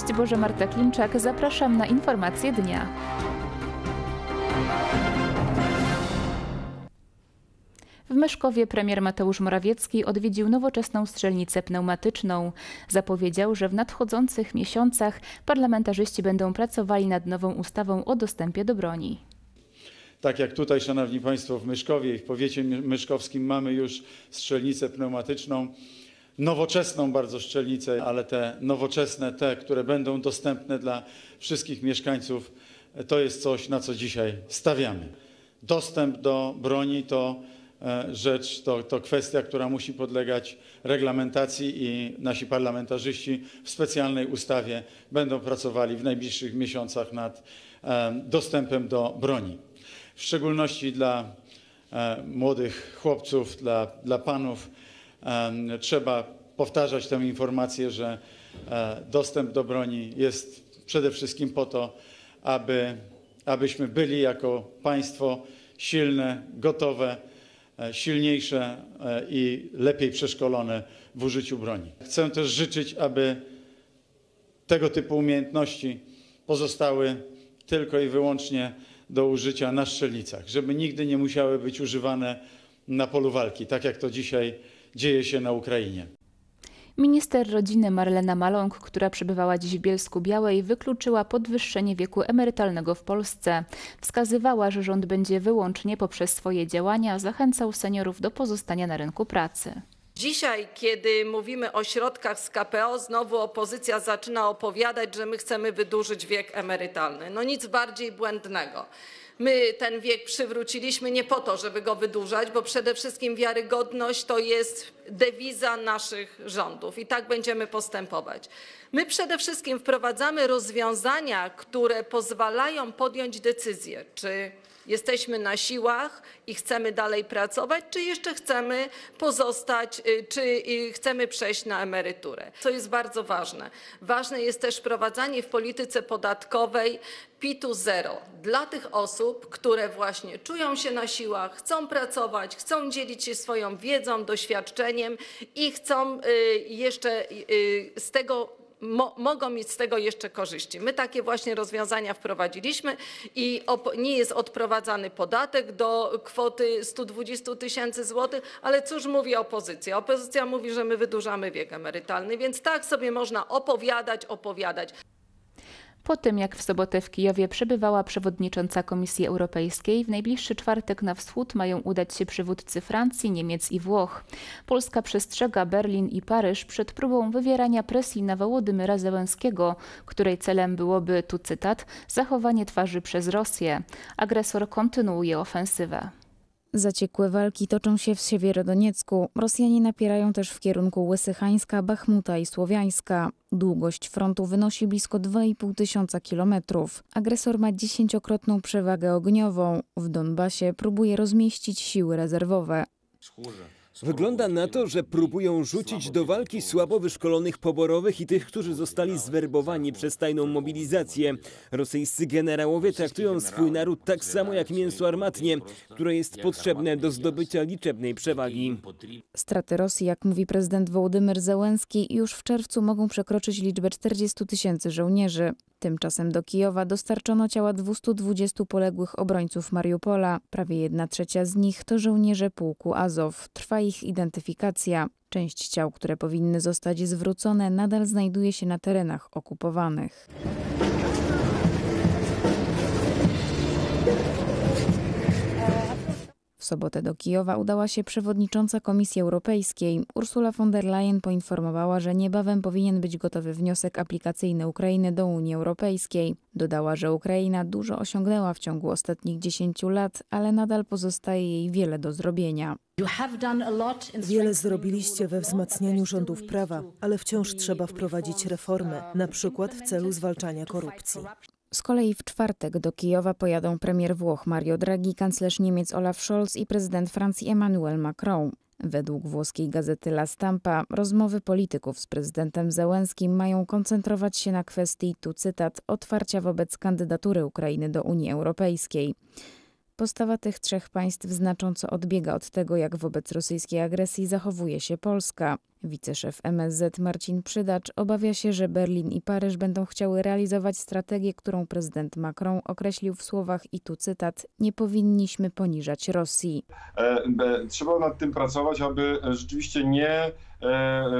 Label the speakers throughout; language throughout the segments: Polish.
Speaker 1: Cześć, Boże Marta Klinczak zapraszam na informacje dnia. W Myszkowie premier Mateusz Morawiecki odwiedził nowoczesną strzelnicę pneumatyczną. Zapowiedział, że w nadchodzących miesiącach parlamentarzyści będą pracowali nad nową ustawą o dostępie do broni.
Speaker 2: Tak jak tutaj, Szanowni Państwo, w Myszkowie i w powiecie myszkowskim mamy już strzelnicę pneumatyczną nowoczesną bardzo szczelnicę, ale te nowoczesne, te, które będą dostępne dla wszystkich mieszkańców, to jest coś, na co dzisiaj stawiamy. Dostęp do broni to e, rzecz, to, to kwestia, która musi podlegać reglamentacji i nasi parlamentarzyści w specjalnej ustawie będą pracowali w najbliższych miesiącach nad e, dostępem do broni. W szczególności dla e, młodych chłopców, dla, dla panów, Trzeba powtarzać tę informację, że e, dostęp do broni jest przede wszystkim po to, aby, abyśmy byli jako państwo silne, gotowe, e, silniejsze e, i lepiej przeszkolone w użyciu broni. Chcę też życzyć, aby tego typu umiejętności pozostały tylko i wyłącznie do użycia na strzelnicach, żeby nigdy nie musiały być używane na polu walki, tak jak to dzisiaj dzieje się na Ukrainie.
Speaker 1: Minister rodziny Marlena Maląg, która przebywała dziś w Bielsku Białej, wykluczyła podwyższenie wieku emerytalnego w Polsce. Wskazywała, że rząd będzie wyłącznie poprzez swoje działania zachęcał seniorów do pozostania na rynku pracy.
Speaker 3: Dzisiaj, kiedy mówimy o środkach z KPO, znowu opozycja zaczyna opowiadać, że my chcemy wydłużyć wiek emerytalny. No nic bardziej błędnego. My ten wiek przywróciliśmy nie po to, żeby go wydłużać, bo przede wszystkim wiarygodność to jest dewiza naszych rządów i tak będziemy postępować. My przede wszystkim wprowadzamy rozwiązania, które pozwalają podjąć decyzję, czy jesteśmy na siłach i chcemy dalej pracować, czy jeszcze chcemy pozostać, y, czy y, chcemy przejść na emeryturę. Co jest bardzo ważne. Ważne jest też wprowadzanie w polityce podatkowej PIT-u zero dla tych osób, które właśnie czują się na siłach, chcą pracować, chcą dzielić się swoją wiedzą, doświadczeniem i chcą y, jeszcze z tego mo mogą mieć z tego jeszcze korzyści. My takie właśnie rozwiązania wprowadziliśmy i nie jest odprowadzany podatek do kwoty 120 tysięcy złotych, ale cóż mówi opozycja? Opozycja mówi, że my wydłużamy wiek emerytalny, więc tak sobie można opowiadać, opowiadać
Speaker 1: po tym jak w sobotę w Kijowie przebywała przewodnicząca Komisji Europejskiej, w najbliższy czwartek na wschód mają udać się przywódcy Francji, Niemiec i Włoch. Polska przestrzega Berlin i Paryż przed próbą wywierania presji na Wołodymyra Zełenskiego, której celem byłoby, tu cytat, zachowanie twarzy przez Rosję.
Speaker 4: Agresor kontynuuje ofensywę. Zaciekłe walki toczą się w Siewierodoniecku. Rosjanie napierają też w kierunku Łysychańska, Bachmuta i Słowiańska. Długość frontu wynosi blisko 2,5 tysiąca kilometrów. Agresor ma dziesięciokrotną przewagę ogniową. W Donbasie próbuje rozmieścić siły rezerwowe.
Speaker 5: Schórze. Wygląda na to, że próbują rzucić do walki słabo wyszkolonych poborowych i tych, którzy zostali zwerbowani przez tajną mobilizację. Rosyjscy generałowie traktują swój naród tak samo jak mięso armatnie, które jest potrzebne do zdobycia liczebnej przewagi.
Speaker 4: Straty Rosji, jak mówi prezydent Wołodymyr Zełenski, już w czerwcu mogą przekroczyć liczbę 40 tysięcy żołnierzy. Tymczasem do Kijowa dostarczono ciała 220 poległych obrońców Mariupola. Prawie jedna trzecia z nich to żołnierze pułku Azow. Trwa ich identyfikacja. Część ciał, które powinny zostać zwrócone, nadal znajduje się na terenach okupowanych. W sobotę do Kijowa udała się przewodnicząca Komisji Europejskiej. Ursula von der Leyen poinformowała, że niebawem powinien być gotowy wniosek aplikacyjny Ukrainy do Unii Europejskiej. Dodała, że Ukraina dużo osiągnęła w ciągu ostatnich 10 lat, ale nadal pozostaje jej wiele do zrobienia. Wiele zrobiliście we wzmacnianiu rządów prawa, ale wciąż trzeba wprowadzić reformy, uh, na przykład w celu zwalczania korupcji. Z kolei w czwartek do Kijowa pojadą premier Włoch Mario Draghi, kanclerz Niemiec Olaf Scholz i prezydent Francji Emmanuel Macron. Według włoskiej gazety La Stampa rozmowy polityków z prezydentem Zełenskim mają koncentrować się na kwestii, tu cytat, otwarcia wobec kandydatury Ukrainy do Unii Europejskiej. Postawa tych trzech państw znacząco odbiega od tego, jak wobec rosyjskiej agresji zachowuje się Polska. Wiceszef MSZ Marcin Przydacz obawia się, że Berlin i Paryż będą chciały realizować strategię, którą prezydent Macron określił w słowach i tu cytat: Nie powinniśmy poniżać Rosji.
Speaker 3: E, trzeba nad tym pracować,
Speaker 5: aby rzeczywiście nie e,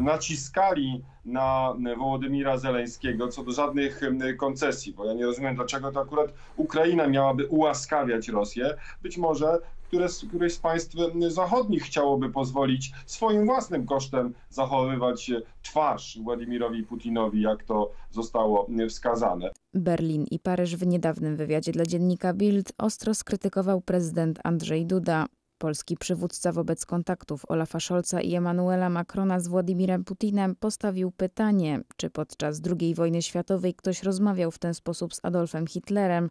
Speaker 5: naciskali na Wołodymira Zeleńskiego co do żadnych koncesji, bo ja nie rozumiem, dlaczego to akurat Ukraina miałaby ułaskawiać Rosję. Być może które z, któreś z państw zachodnich chciałoby pozwolić swoim własnym kosztem zachowywać twarz Władimirowi Putinowi, jak
Speaker 3: to zostało wskazane.
Speaker 4: Berlin i Paryż w niedawnym wywiadzie dla dziennika Bild ostro skrytykował prezydent Andrzej Duda. Polski przywódca wobec kontaktów Olafa Scholza i Emmanuela Macrona z Władimirem Putinem postawił pytanie, czy podczas II wojny światowej ktoś rozmawiał w ten sposób z Adolfem Hitlerem,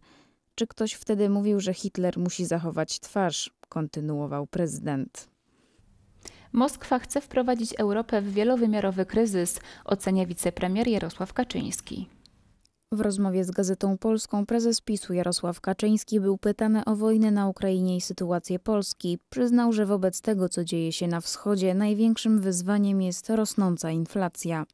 Speaker 4: czy ktoś wtedy mówił, że Hitler musi zachować twarz, kontynuował prezydent.
Speaker 1: Moskwa chce wprowadzić Europę w wielowymiarowy kryzys, ocenia wicepremier Jarosław Kaczyński.
Speaker 4: W rozmowie z Gazetą Polską prezes PiSu Jarosław Kaczyński był pytany o wojnę na Ukrainie i sytuację Polski. Przyznał, że wobec tego, co dzieje się na wschodzie, największym wyzwaniem jest rosnąca inflacja.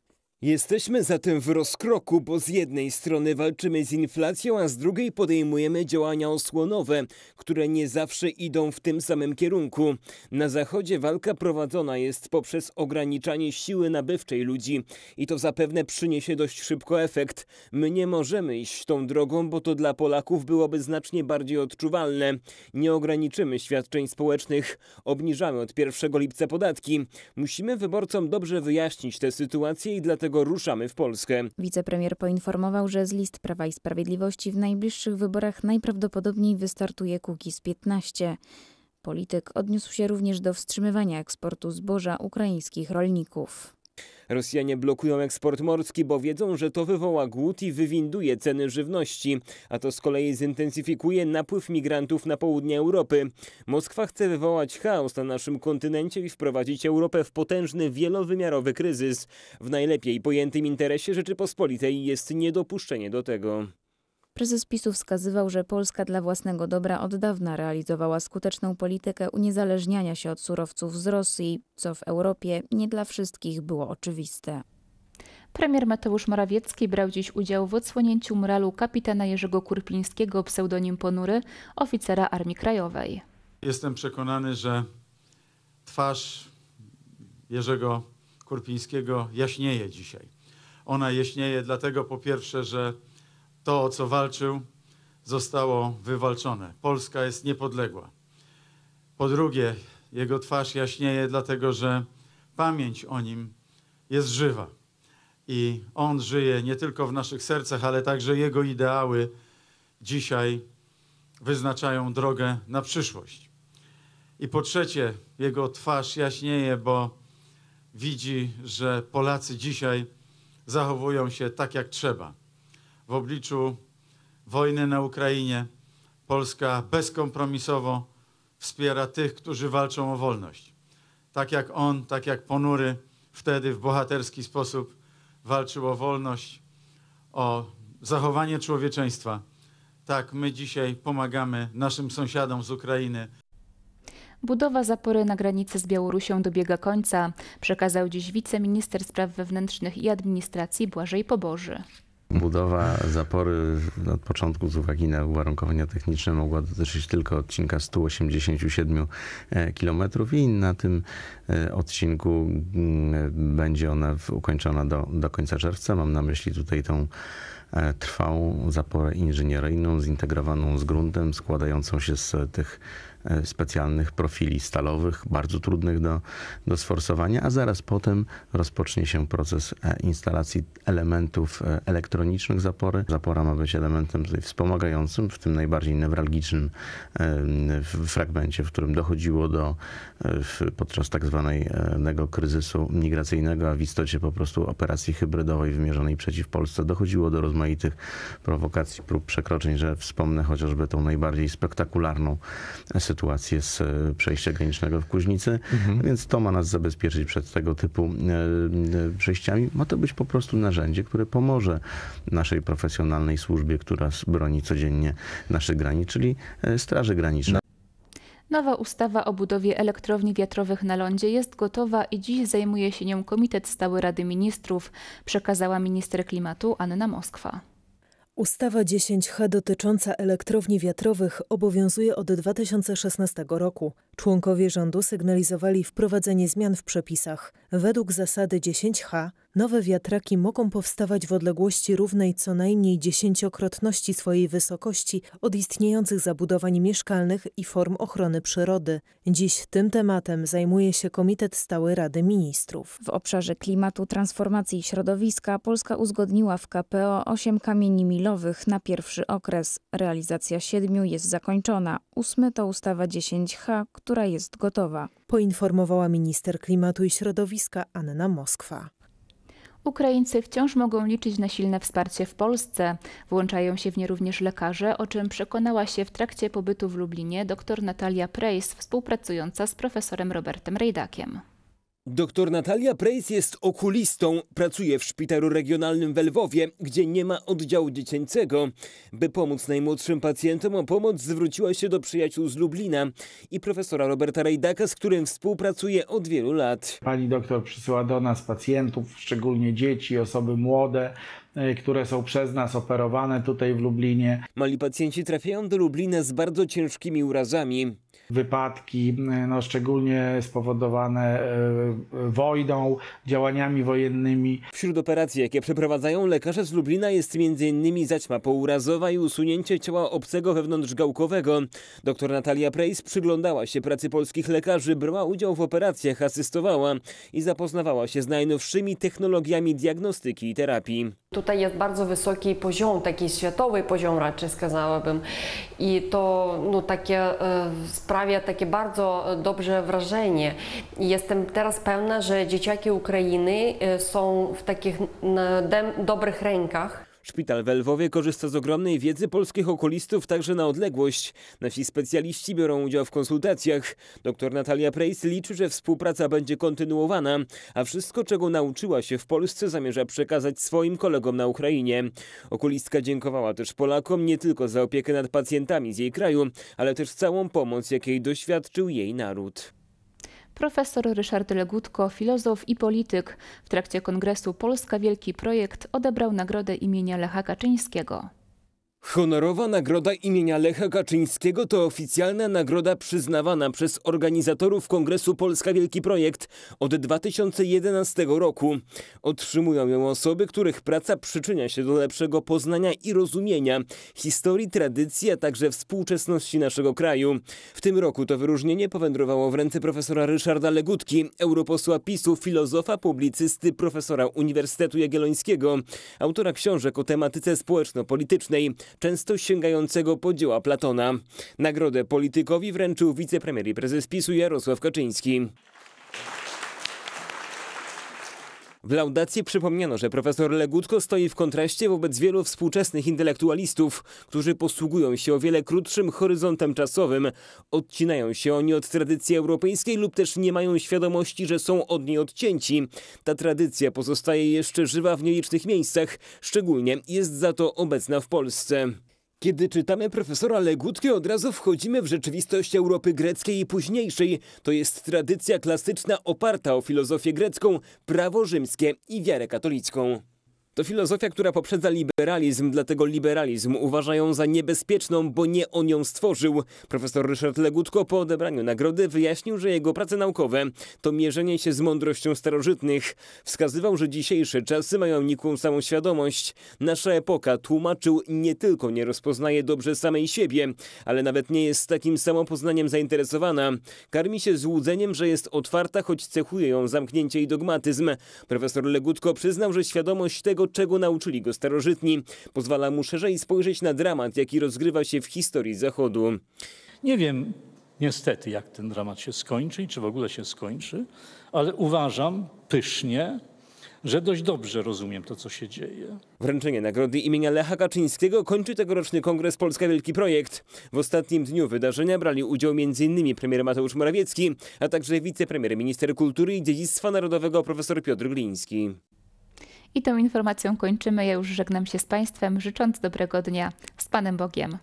Speaker 5: Jesteśmy zatem w rozkroku, bo z jednej strony walczymy z inflacją, a z drugiej podejmujemy działania osłonowe, które nie zawsze idą w tym samym kierunku. Na Zachodzie walka prowadzona jest poprzez ograniczanie siły nabywczej ludzi i to zapewne przyniesie dość szybko efekt. My nie możemy iść tą drogą, bo to dla Polaków byłoby znacznie bardziej odczuwalne. Nie ograniczymy świadczeń społecznych, obniżamy od 1 lipca podatki. Musimy wyborcom dobrze wyjaśnić tę sytuację i dlatego dlatego ruszamy w Polskę.
Speaker 4: Wicepremier poinformował, że z list Prawa i Sprawiedliwości w najbliższych wyborach najprawdopodobniej wystartuje z 15. Polityk odniósł się również do wstrzymywania eksportu zboża ukraińskich rolników.
Speaker 5: Rosjanie blokują eksport morski, bo wiedzą, że to wywoła głód i wywinduje ceny żywności, a to z kolei zintensyfikuje napływ migrantów na południe Europy. Moskwa chce wywołać chaos na naszym kontynencie i wprowadzić Europę w potężny, wielowymiarowy kryzys. W najlepiej pojętym interesie Rzeczypospolitej jest niedopuszczenie do tego.
Speaker 4: Prezes PiSu wskazywał, że Polska dla własnego dobra od dawna realizowała skuteczną politykę uniezależniania się od surowców z Rosji, co w Europie nie dla wszystkich było oczywiste. Premier Mateusz
Speaker 1: Morawiecki brał dziś udział w odsłonięciu muralu kapitana Jerzego Kurpińskiego pseudonim Ponury, oficera Armii Krajowej.
Speaker 2: Jestem przekonany, że twarz Jerzego Kurpińskiego jaśnieje dzisiaj. Ona jaśnieje dlatego po pierwsze, że to, o co walczył, zostało wywalczone. Polska jest niepodległa. Po drugie, jego twarz jaśnieje, dlatego że pamięć o nim jest żywa. I on żyje nie tylko w naszych sercach, ale także jego ideały dzisiaj wyznaczają drogę na przyszłość. I po trzecie, jego twarz jaśnieje, bo widzi, że Polacy dzisiaj zachowują się tak, jak trzeba w obliczu wojny na Ukrainie Polska bezkompromisowo wspiera tych, którzy walczą o wolność. Tak jak on, tak jak ponury wtedy w bohaterski sposób walczył o wolność, o zachowanie człowieczeństwa. Tak, my dzisiaj pomagamy naszym sąsiadom z Ukrainy.
Speaker 1: Budowa zapory na granicy z Białorusią dobiega końca, przekazał dziś wiceminister spraw wewnętrznych i administracji Błażej Poboży.
Speaker 6: Budowa zapory od początku z uwagi na uwarunkowania techniczne mogła dotyczyć tylko odcinka 187 e, km i na tym e, odcinku mm, będzie ona ukończona do, do końca czerwca. Mam na myśli tutaj tą e, trwałą zaporę inżynieryjną zintegrowaną z gruntem, składającą się z tych E, specjalnych profili stalowych, bardzo trudnych do, do sforsowania, a zaraz potem rozpocznie się proces e, instalacji elementów e, elektronicznych zapory. Zapora ma być elementem wspomagającym, w tym najbardziej newralgicznym fragmencie, w którym dochodziło do podczas tak zwanego kryzysu migracyjnego, a w istocie po prostu operacji hybrydowej wymierzonej przeciw Polsce, dochodziło do rozmaitych prowokacji, prób przekroczeń, że wspomnę chociażby tą najbardziej spektakularną sytuację, sytuację z e, przejścia granicznego w Kuźnicy, mhm. więc to ma nas zabezpieczyć przed tego typu e, e, przejściami. Ma to być po prostu narzędzie, które pomoże naszej profesjonalnej służbie, która broni codziennie naszych granic, czyli Straży Granicznej.
Speaker 1: Nowa ustawa o budowie elektrowni wiatrowych na lądzie jest gotowa i dziś zajmuje się nią Komitet Stały Rady Ministrów, przekazała minister klimatu
Speaker 4: Anna Moskwa. Ustawa 10H dotycząca elektrowni wiatrowych obowiązuje od 2016 roku. Członkowie rządu sygnalizowali wprowadzenie zmian w przepisach. Według zasady 10H nowe wiatraki mogą powstawać w odległości równej co najmniej dziesięciokrotności swojej wysokości od istniejących zabudowań mieszkalnych i form ochrony przyrody. Dziś tym tematem zajmuje się Komitet Stały Rady Ministrów. W obszarze klimatu, transformacji i środowiska Polska uzgodniła w KPO 8 kamieni milowych na pierwszy okres. Realizacja siedmiu jest zakończona. Ósmy to ustawa 10H, która jest gotowa. Poinformowała minister klimatu i środowiska Śliwińska, Anna Moskwa.
Speaker 1: Ukraińcy wciąż mogą liczyć na silne wsparcie w Polsce. Włączają się w nie również lekarze, o czym przekonała się w trakcie pobytu w Lublinie dr Natalia Prejs, współpracująca z profesorem Robertem Rejdakiem.
Speaker 5: Doktor Natalia Prejs jest okulistą, pracuje w szpitalu regionalnym w Lwowie, gdzie nie ma oddziału dziecięcego. By pomóc najmłodszym pacjentom, o pomoc zwróciła się do przyjaciół z Lublina i profesora Roberta Rejdaka, z którym współpracuje od wielu lat. Pani doktor przysyła do nas pacjentów, szczególnie dzieci, osoby młode, e, które są przez nas operowane tutaj w Lublinie. Mali pacjenci trafiają do Lublina z bardzo ciężkimi urazami wypadki, e, no szczególnie spowodowane e, wojną, działaniami wojennymi. Wśród operacji, jakie przeprowadzają lekarze z Lublina jest m.in. zaćma pourazowa i usunięcie ciała obcego wewnątrzgałkowego. Doktor Natalia Prejs przyglądała się pracy polskich lekarzy, brała udział w operacjach, asystowała i zapoznawała się z najnowszymi technologiami diagnostyki i terapii
Speaker 3: tutaj jest bardzo wysoki poziom, taki światowy poziom raczej skazałabym. I to no, takie, e, sprawia takie bardzo dobrze wrażenie. Jestem teraz pewna, że dzieciaki Ukrainy e, są w takich dobrych rękach
Speaker 5: Szpital w Elwowie korzysta z ogromnej wiedzy polskich okulistów także na odległość. Nasi specjaliści biorą udział w konsultacjach. Doktor Natalia Prejs liczy, że współpraca będzie kontynuowana, a wszystko, czego nauczyła się w Polsce, zamierza przekazać swoim kolegom na Ukrainie. Okulistka dziękowała też Polakom nie tylko za opiekę nad pacjentami z jej kraju, ale też całą pomoc, jakiej doświadczył jej naród
Speaker 1: profesor Ryszard Legutko, filozof i polityk, w trakcie kongresu Polska Wielki Projekt odebrał nagrodę imienia Lecha Kaczyńskiego.
Speaker 5: Honorowa nagroda imienia Lecha Kaczyńskiego to oficjalna nagroda przyznawana przez organizatorów Kongresu Polska Wielki Projekt od 2011 roku. Otrzymują ją osoby, których praca przyczynia się do lepszego poznania i rozumienia historii, tradycji, a także współczesności naszego kraju. W tym roku to wyróżnienie powędrowało w ręce profesora Ryszarda Legutki, europosła PiSu, filozofa, publicysty, profesora Uniwersytetu Jagiellońskiego, autora książek o tematyce społeczno-politycznej często sięgającego po dzieła Platona. Nagrodę politykowi wręczył wicepremier i prezes PiSu Jarosław Kaczyński. W laudacji przypomniano, że profesor Legutko stoi w kontraście wobec wielu współczesnych intelektualistów, którzy posługują się o wiele krótszym horyzontem czasowym, odcinają się oni od tradycji europejskiej lub też nie mają świadomości, że są od niej odcięci. Ta tradycja pozostaje jeszcze żywa w nielicznych miejscach, szczególnie jest za to obecna w Polsce. Kiedy czytamy profesora Legutkę, od razu wchodzimy w rzeczywistość Europy greckiej i późniejszej. To jest tradycja klasyczna oparta o filozofię grecką, prawo rzymskie i wiarę katolicką. To filozofia, która poprzedza liberalizm, dlatego liberalizm uważają za niebezpieczną, bo nie on ją stworzył. Profesor Ryszard Legutko po odebraniu nagrody wyjaśnił, że jego prace naukowe to mierzenie się z mądrością starożytnych. Wskazywał, że dzisiejsze czasy mają nikłą samą świadomość. Nasza epoka, tłumaczył, nie tylko nie rozpoznaje dobrze samej siebie, ale nawet nie jest takim samopoznaniem zainteresowana. Karmi się złudzeniem, że jest otwarta, choć cechuje ją zamknięcie i dogmatyzm. Profesor Legutko przyznał, że świadomość tego, czego nauczyli go starożytni. Pozwala mu szerzej spojrzeć na dramat, jaki rozgrywa się w historii Zachodu.
Speaker 6: Nie wiem niestety, jak ten dramat się skończy i czy w ogóle się skończy, ale uważam pysznie, że dość dobrze rozumiem to, co się dzieje.
Speaker 5: Wręczenie nagrody imienia Lecha Kaczyńskiego kończy tegoroczny kongres Polska Wielki Projekt. W ostatnim dniu wydarzenia brali udział m.in. premier Mateusz Morawiecki, a także wicepremier minister kultury i dziedzictwa narodowego profesor Piotr Gliński.
Speaker 1: I tą informacją kończymy. Ja już żegnam się z Państwem, życząc dobrego dnia z Panem Bogiem.